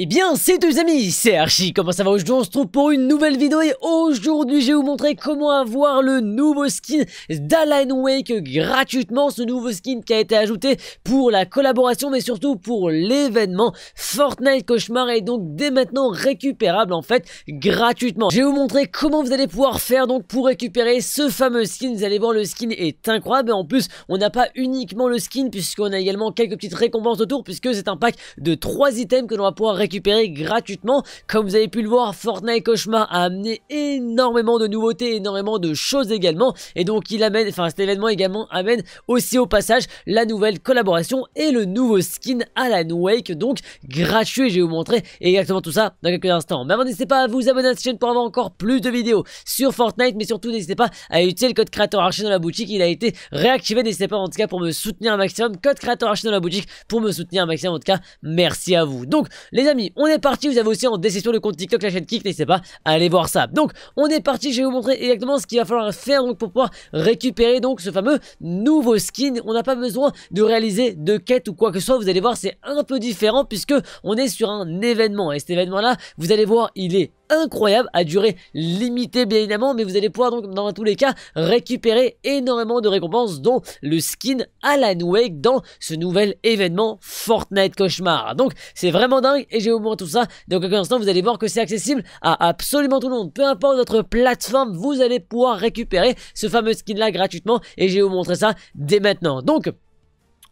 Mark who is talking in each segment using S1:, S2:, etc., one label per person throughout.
S1: Et eh bien, c'est tous les amis, c'est Archie, comment ça va Aujourd'hui, on se trouve pour une nouvelle vidéo et aujourd'hui, je vais vous montrer comment avoir le nouveau skin d'Alan Wake gratuitement, ce nouveau skin qui a été ajouté pour la collaboration, mais surtout pour l'événement Fortnite Cauchemar est donc dès maintenant récupérable, en fait, gratuitement. Je vais vous montrer comment vous allez pouvoir faire donc pour récupérer ce fameux skin, vous allez voir, le skin est incroyable et en plus, on n'a pas uniquement le skin puisqu'on a également quelques petites récompenses autour puisque c'est un pack de 3 items que l'on va pouvoir récupérer récupérer gratuitement. Comme vous avez pu le voir, Fortnite Cauchemar a amené énormément de nouveautés, énormément de choses également. Et donc il amène, enfin cet événement également amène aussi au passage la nouvelle collaboration et le nouveau skin Alan Wake, donc gratuit. Je vais vous montrer exactement tout ça dans quelques instants. Mais avant, n'hésitez pas à vous abonner à cette chaîne pour avoir encore plus de vidéos sur Fortnite, mais surtout n'hésitez pas à utiliser le code créateur archi dans la boutique. Il a été réactivé, n'hésitez pas en tout cas pour me soutenir un maximum. Code créateur arché dans la boutique pour me soutenir un maximum en tout cas. Merci à vous. Donc les amis, on est parti, vous avez aussi en décision le compte TikTok, la chaîne Kick, n'hésitez pas à aller voir ça. Donc, on est parti, je vais vous montrer exactement ce qu'il va falloir faire donc, pour pouvoir récupérer donc ce fameux nouveau skin. On n'a pas besoin de réaliser de quête ou quoi que ce soit, vous allez voir, c'est un peu différent puisque on est sur un événement. Et cet événement-là, vous allez voir, il est incroyable à durée limitée bien évidemment mais vous allez pouvoir donc dans tous les cas récupérer énormément de récompenses dont le skin Alan Wake dans ce nouvel événement Fortnite Cauchemar donc c'est vraiment dingue et j'ai au moins tout ça donc à instants vous allez voir que c'est accessible à absolument tout le monde peu importe votre plateforme vous allez pouvoir récupérer ce fameux skin là gratuitement et j'ai vous montrer ça dès maintenant donc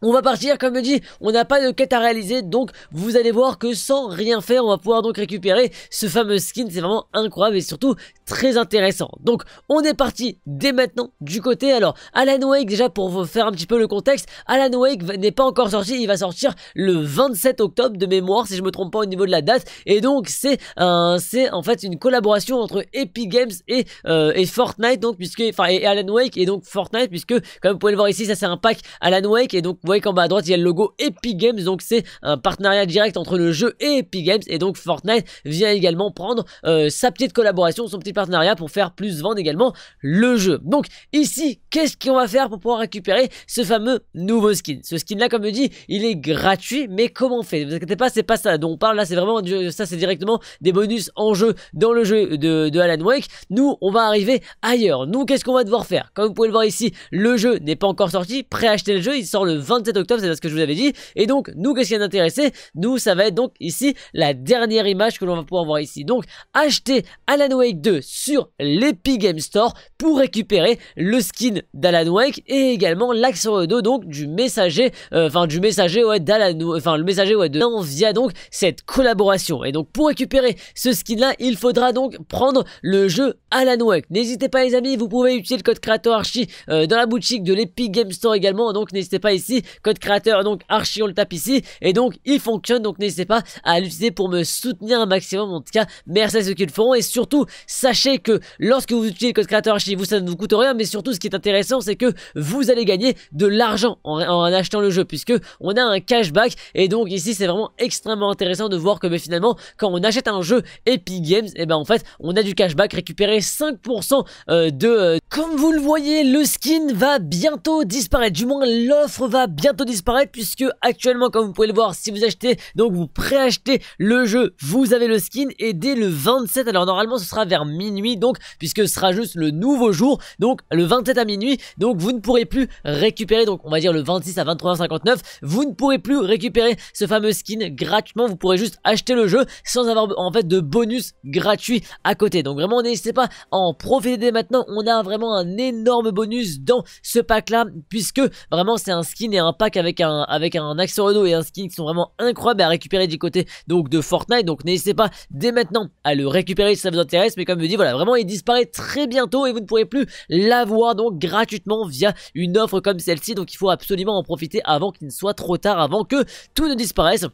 S1: on va partir, comme je dit, on n'a pas de quête à réaliser, donc vous allez voir que sans rien faire, on va pouvoir donc récupérer ce fameux skin, c'est vraiment incroyable et surtout très intéressant. Donc on est parti dès maintenant du côté. Alors Alan Wake déjà pour vous faire un petit peu le contexte, Alan Wake n'est pas encore sorti, il va sortir le 27 octobre de mémoire si je me trompe pas au niveau de la date. Et donc c'est en fait une collaboration entre Epic Games et, euh, et Fortnite donc puisque enfin Alan Wake et donc Fortnite puisque comme vous pouvez le voir ici ça c'est un pack Alan Wake et donc vous voyez qu'en bas à droite il y a le logo Epic Games donc c'est un partenariat direct entre le jeu et Epic Games et donc Fortnite vient également prendre euh, sa petite collaboration son petit partenariat pour faire plus vendre également le jeu. Donc ici, qu'est-ce qu'on va faire pour pouvoir récupérer ce fameux nouveau skin Ce skin là, comme je dis, il est gratuit, mais comment on fait Ne vous inquiétez pas, c'est pas ça dont on parle là, c'est vraiment ça, c'est directement des bonus en jeu dans le jeu de, Alan Wake. Nous, on va arriver ailleurs. Nous, qu'est-ce qu'on va devoir faire Comme vous pouvez le voir ici, le jeu n'est pas encore sorti. acheter le jeu, il sort le 27 octobre, c'est ce que je vous avais dit. Et donc, nous, qu'est-ce qui nous intéressé Nous, ça va être donc ici la dernière image que l'on va pouvoir voir ici. Donc, acheter Alan Wake 2 sur l'Epic Game Store pour récupérer le skin d'Alan Wake et également l'accès de dos donc du messager, euh, enfin du messager ouais d'Alan, enfin le messager ouais de via donc cette collaboration. Et donc pour récupérer ce skin là, il faudra donc prendre le jeu Alan Wake. N'hésitez pas les amis, vous pouvez utiliser le code créateur Archi euh, dans la boutique de l'Epic Game Store également, donc n'hésitez pas ici, code créateur donc Archi on le tape ici, et donc il fonctionne, donc n'hésitez pas à l'utiliser pour me soutenir un maximum en tout cas, merci à ceux qui le feront, et surtout, ça sachez que lorsque vous utilisez le code créateur chez vous, ça ne vous coûte rien, mais surtout ce qui est intéressant, c'est que vous allez gagner de l'argent en, achetant le jeu, puisque on a un cashback, et donc ici c'est vraiment extrêmement intéressant de voir que ben, finalement, quand on achète un jeu Epic Games, et eh ben en fait, on a du cashback récupéré 5% euh, de... Euh, comme vous le voyez, le skin va bientôt disparaître, du moins l'offre va bientôt disparaître, puisque actuellement, comme vous pouvez le voir, si vous achetez, donc vous préachetez le jeu, vous avez le skin, et dès le 27, alors normalement ce sera vers minuit donc puisque ce sera juste le nouveau jour donc le 27 à minuit donc vous ne pourrez plus récupérer donc on va dire le 26 à 23h59 vous ne pourrez plus récupérer ce fameux skin gratuitement vous pourrez juste acheter le jeu sans avoir en fait de bonus gratuit à côté donc vraiment n'hésitez pas à en profiter dès maintenant on a vraiment un énorme bonus dans ce pack là puisque vraiment c'est un skin et un pack avec un avec un axe Renault et un skin qui sont vraiment incroyables à récupérer du côté donc de Fortnite donc n'hésitez pas dès maintenant à le récupérer si ça vous intéresse mais comme je dis voilà, vraiment il disparaît très bientôt et vous ne pourrez plus l'avoir donc gratuitement via une offre comme celle-ci. Donc il faut absolument en profiter avant qu'il ne soit trop tard, avant que tout ne disparaisse.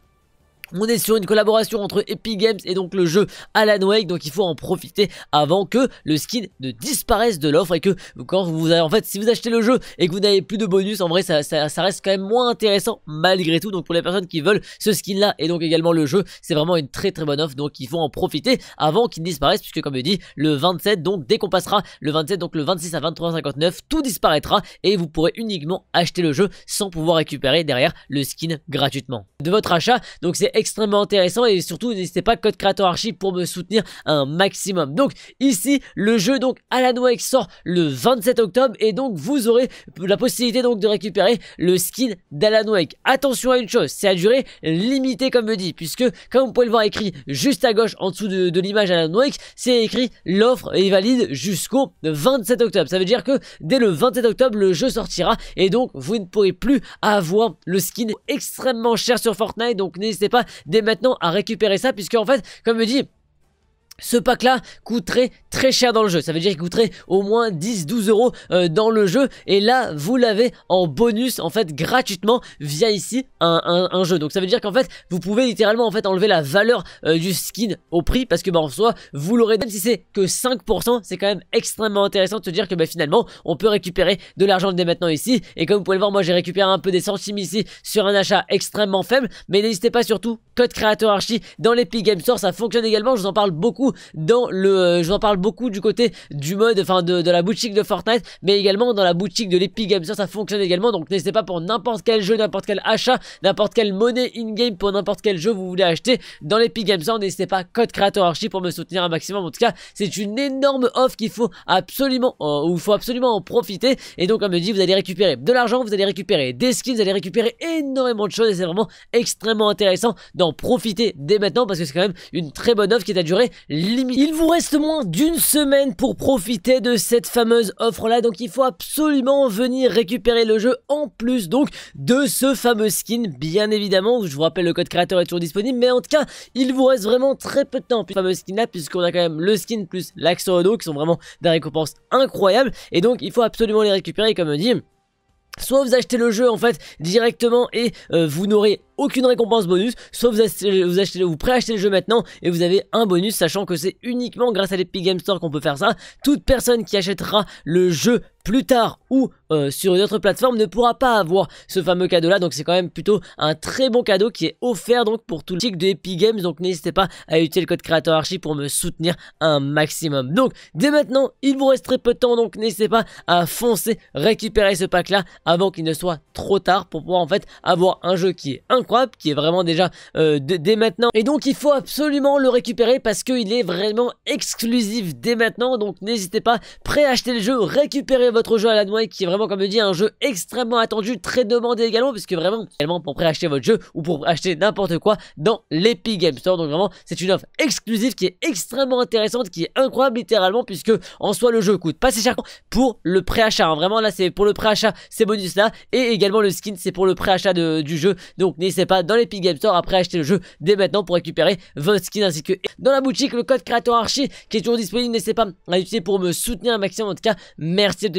S1: On est sur une collaboration entre Epic Games et donc le jeu Alan Wake, donc il faut en profiter avant que le skin ne disparaisse de l'offre et que quand vous avez, en fait, si vous achetez le jeu et que vous n'avez plus de bonus, en vrai, ça, reste quand même moins intéressant malgré tout. Donc pour les personnes qui veulent ce skin-là et donc également le jeu, c'est vraiment une très très bonne offre, donc il faut en profiter avant qu'il ne disparaisse puisque comme je dis, le 27, donc dès qu'on passera le 27, donc le 26 à 23h59 tout disparaîtra et vous pourrez uniquement acheter le jeu sans pouvoir récupérer derrière le skin gratuitement. De votre achat, donc c'est extrêmement intéressant et surtout n'hésitez pas code créateur archive pour me soutenir un maximum. Donc ici le jeu donc Alan Wake sort le 27 octobre et donc vous aurez la possibilité donc de récupérer le skin d'Alan Wake. Attention à une chose, c'est à durée limitée comme me dit puisque comme vous pouvez le voir écrit juste à gauche en dessous de, l'image Alan Wake, c'est écrit l'offre est valide jusqu'au 27 octobre. Ça veut dire que dès le 27 octobre le jeu sortira et donc vous ne pourrez plus avoir le skin extrêmement cher sur Fortnite donc n'hésitez pas dès maintenant à récupérer ça, puisque en fait, comme me dit ce pack là coûterait très cher dans le jeu. Ça veut dire qu'il coûterait au moins 10-12 euros euh, dans le jeu. Et là, vous l'avez en bonus, en fait, gratuitement via ici un, jeu. Donc ça veut dire qu'en fait, vous pouvez littéralement en fait enlever la valeur euh, du skin au prix parce que bah, en soi, vous l'aurez, même si c'est que 5%, c'est quand même extrêmement intéressant de se dire que bah, finalement, on peut récupérer de l'argent dès maintenant ici. Et comme vous pouvez le voir, moi j'ai récupéré un peu des centimes ici sur un achat extrêmement faible. Mais n'hésitez pas surtout, code créateur archi dans l'Epic Game Store, ça fonctionne également. Je vous en parle beaucoup dans le, euh, je vous en parle beaucoup du côté du mode, enfin de, la boutique de Fortnite, mais également dans la boutique de l'Epic Games ça fonctionne également. Donc n'hésitez pas pour n'importe quel jeu, n'importe quel achat, n'importe quelle monnaie in-game pour n'importe quel jeu vous voulez acheter dans l'Epic Games Store. N'hésitez pas code créateur Archie pour me soutenir un maximum. En tout cas, c'est une énorme offre qu'il faut absolument, euh, il faut absolument en profiter. Et donc comme je dis, vous allez récupérer de l'argent, vous allez récupérer des skins, vous allez récupérer énormément de choses et c'est vraiment extrêmement intéressant d'en profiter dès maintenant parce que c'est quand même une très bonne offre qui est à durer il vous reste moins d'une semaine pour profiter de cette fameuse offre là, donc il faut absolument venir récupérer le jeu en plus donc de ce fameux skin bien évidemment. Je vous rappelle le code créateur est toujours disponible, mais en tout cas il vous reste vraiment très peu de temps pour ce fameux skin là puisqu'on a quand même le skin plus l'axe qui sont vraiment des récompenses incroyables et donc il faut absolument les récupérer comme on dit. Soit vous achetez le jeu en fait directement et euh, vous n'aurez aucune récompense bonus, soit vous achetez, vous, vous préachetez le jeu maintenant et vous avez un bonus, sachant que c'est uniquement grâce à l'Epic Game Store qu'on peut faire ça. Toute personne qui achètera le jeu plus tard ou euh, sur une autre plateforme ne pourra pas avoir ce fameux cadeau là donc c'est quand même plutôt un très bon cadeau qui est offert donc pour tout le chic de Epic Games donc n'hésitez pas à utiliser le code créateur archi pour me soutenir un maximum donc dès maintenant il vous reste très peu de temps donc n'hésitez pas à foncer récupérer ce pack là avant qu'il ne soit trop tard pour pouvoir en fait avoir un jeu qui est incroyable qui est vraiment déjà euh, dès maintenant et donc il faut absolument le récupérer parce qu'il est vraiment exclusif dès maintenant donc n'hésitez pas Pré-acheter le jeu récupérer votre jeu à la noix qui est vraiment comme je dis un jeu extrêmement attendu, très demandé également puisque vraiment tellement pour préacheter votre jeu ou pour acheter n'importe quoi dans l'Epic Game Store. Donc vraiment c'est une offre exclusive qui est extrêmement intéressante, qui est incroyable littéralement puisque en soi le jeu coûte pas si cher pour le préachat. Hein. Vraiment là c'est pour le préachat ces bonus là et également le skin c'est pour le préachat du jeu. Donc n'hésitez pas dans l'Epic Game Store à acheter le jeu dès maintenant pour récupérer votre skin ainsi que dans la boutique le code créateur archi qui est toujours disponible. N'hésitez pas à l'utiliser pour me soutenir un maximum en tout cas. Merci de